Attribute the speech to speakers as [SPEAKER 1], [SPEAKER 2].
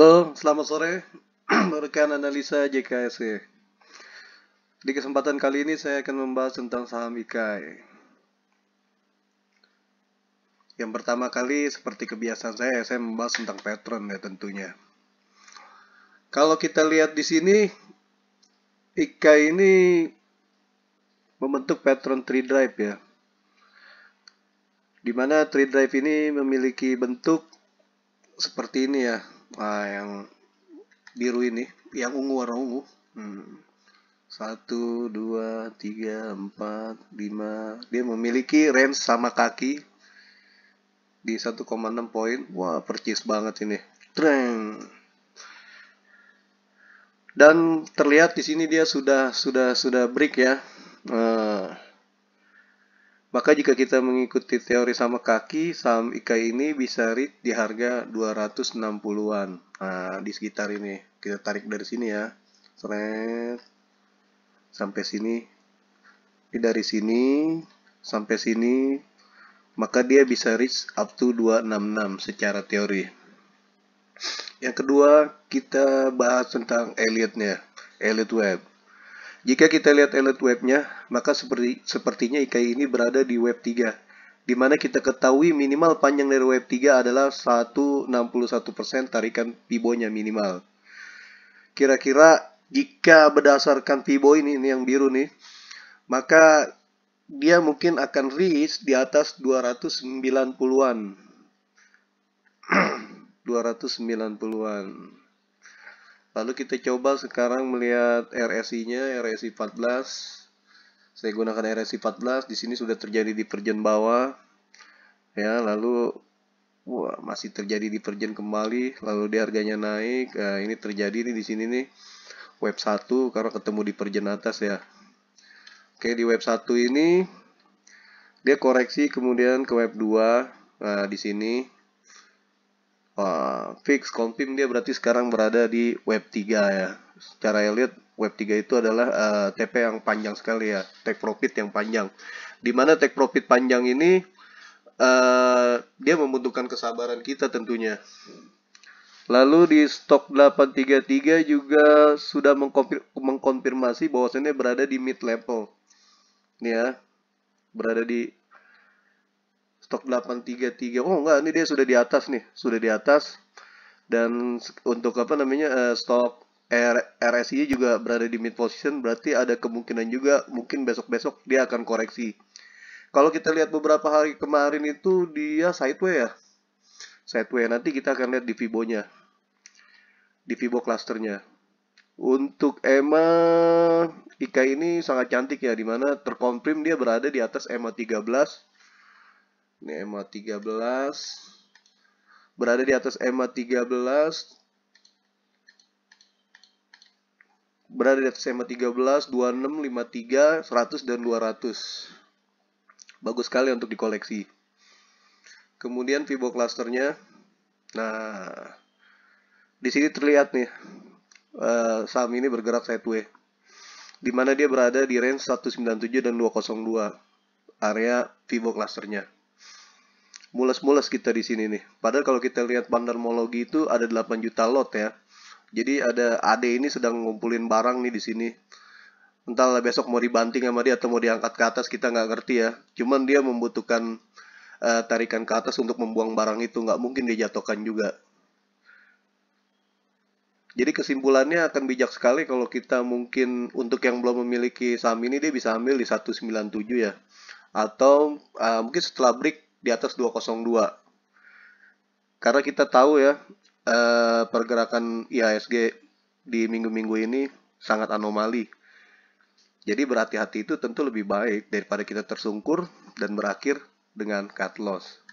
[SPEAKER 1] Halo, selamat sore. Rekan analisa JKS. Ya. Di kesempatan kali ini saya akan membahas tentang saham IKAI. Yang pertama kali seperti kebiasaan saya, saya membahas tentang patron ya tentunya. Kalau kita lihat di sini, IKAI ini membentuk patron tree drive ya. Dimana tree drive ini memiliki bentuk seperti ini ya, Nah, yang biru ini yang ungu warna ungu hmm. satu dua tiga empat lima dia memiliki range sama kaki di 1,6 poin wah percis banget ini Treng. dan terlihat di sini dia sudah sudah sudah break ya Nah. Maka jika kita mengikuti teori sama kaki, saham IKA ini bisa read di harga 260-an. Nah, di sekitar ini. Kita tarik dari sini ya. Seret. Sampai sini. Ini dari sini sampai sini. Maka dia bisa reach up to 266 secara teori. Yang kedua, kita bahas tentang Elliot-nya. Elliot web. Jika kita lihat alert webnya, maka seperti, sepertinya IKI ini berada di web 3, di mana kita ketahui minimal panjang dari web 3 adalah 161% tarikan pibonya minimal. Kira-kira jika berdasarkan pibo ini, ini yang biru nih, maka dia mungkin akan reach di atas 290-an. 290-an. Lalu kita coba sekarang melihat RSI-nya, RSI 14. Saya gunakan RSI 14, di sini sudah terjadi di perjen bawah. Ya, lalu wah, masih terjadi di perjen kembali, lalu di harganya naik. Nah, ini terjadi nih di sini nih web 1 karena ketemu di perjen atas ya. Oke, di web 1 ini dia koreksi kemudian ke web 2. Nah, di sini Wah, eh, fix confirm dia berarti sekarang berada di web 3 ya secara lihat web 3 itu adalah uh, eh, TP yang panjang sekali ya take profit yang panjang dimana take profit panjang ini uh, dia membutuhkan kesabaran kita tentunya Lalu di stok 833 juga sudah mengkonfirmasi bahwasannya berada di mid level. Ini ya. Berada di stok 833 oh enggak ini dia sudah di atas nih sudah di atas dan untuk apa namanya uh, stok RSI juga berada di mid position berarti ada kemungkinan juga mungkin besok-besok dia akan koreksi kalau kita lihat beberapa hari kemarin itu dia sideways, ya sideways nanti kita akan lihat di fibonya, di fibo clusternya untuk EMA IKA ini sangat cantik ya dimana terkomprim dia berada di atas EMA 13 ini EMA 13. Berada di atas EMA 13. Berada di atas EMA 13, 26, 53, 100, dan 200. Bagus sekali untuk dikoleksi. Kemudian Vibo clusternya. Nah, di sini terlihat nih, uh, saham ini bergerak sideways. Di mana dia berada di range 197 dan 202 area Vibo clusternya mules-mules kita di sini nih. Padahal kalau kita lihat pandermologi itu ada 8 juta lot ya. Jadi ada AD ini sedang ngumpulin barang nih di sini. Entahlah besok mau dibanting sama dia atau mau diangkat ke atas kita nggak ngerti ya. Cuman dia membutuhkan uh, tarikan ke atas untuk membuang barang itu nggak mungkin dia jatuhkan juga. Jadi kesimpulannya akan bijak sekali kalau kita mungkin untuk yang belum memiliki saham ini dia bisa ambil di 197 ya. Atau uh, mungkin setelah break di atas 202 karena kita tahu ya eh, pergerakan IHSG di minggu-minggu ini sangat anomali. Jadi berhati-hati itu tentu lebih baik daripada kita tersungkur dan berakhir dengan cut loss.